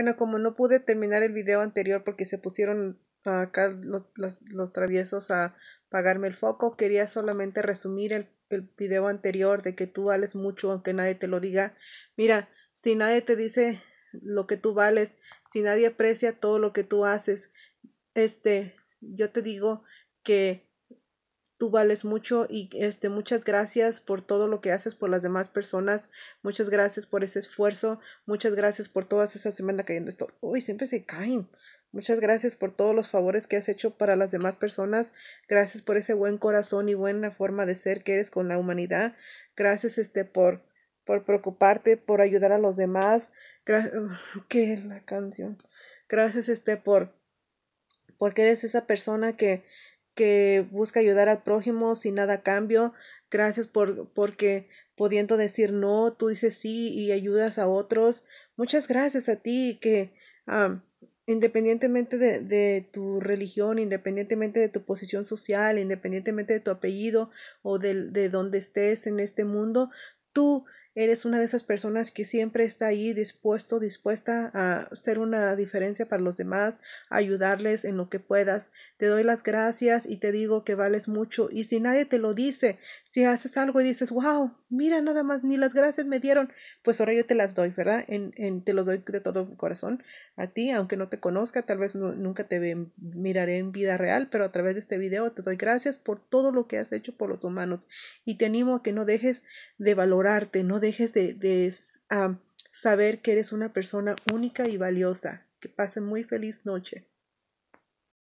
Bueno, como no pude terminar el video anterior porque se pusieron acá los, traviesos a pagarme el foco, quería solamente resumir el, el video anterior de que tú vales mucho aunque nadie te lo diga. Mira, si nadie te dice lo que tú vales, si nadie aprecia todo lo que tú haces, este, yo te digo que tú vales mucho y este muchas gracias por todo lo que haces por las demás personas, muchas gracias por ese esfuerzo, muchas gracias por todas esas semanas cayendo esto. Uy, siempre se caen. Muchas gracias por todos los favores que has hecho para las demás personas. Gracias por ese buen corazón y buena forma de ser que eres con la humanidad. Gracias este por por preocuparte, por ayudar a los demás. Gracias, que la canción. Gracias este por porque eres esa persona que que busca ayudar al prójimo sin nada cambio. Gracias por porque pudiendo decir no, tú dices sí y ayudas a otros. Muchas gracias a ti que independientemente de, tu religión, independientemente de tu posición social, independientemente de tu apellido o de donde estés en este mundo, tú eres una de esas personas que siempre está ahí dispuesto, dispuesta a hacer una diferencia para los demás, ayudarles en lo que puedas. Te doy las gracias y te digo que vales mucho. Y si nadie te lo dice, si haces algo y dices, wow, mira, nada más ni las gracias me dieron, pues ahora yo te las doy, ¿verdad? En, te los doy de todo mi corazón a ti, aunque no te conozca, tal vez nunca te miraré en vida real, pero a través de este video te doy gracias por todo lo que has hecho por los humanos y te animo a que no dejes de valorarte, no dejes de, saber que eres una persona única y valiosa. Que pasen muy feliz noche.